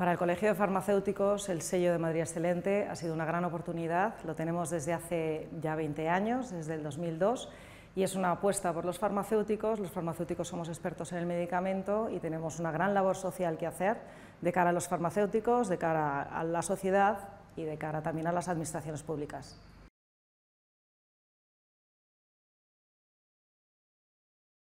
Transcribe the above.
Para el Colegio de Farmacéuticos, el sello de Madrid Excelente ha sido una gran oportunidad. Lo tenemos desde hace ya 20 años, desde el 2002, y es una apuesta por los farmacéuticos. Los farmacéuticos somos expertos en el medicamento y tenemos una gran labor social que hacer de cara a los farmacéuticos, de cara a la sociedad y de cara también a las administraciones públicas.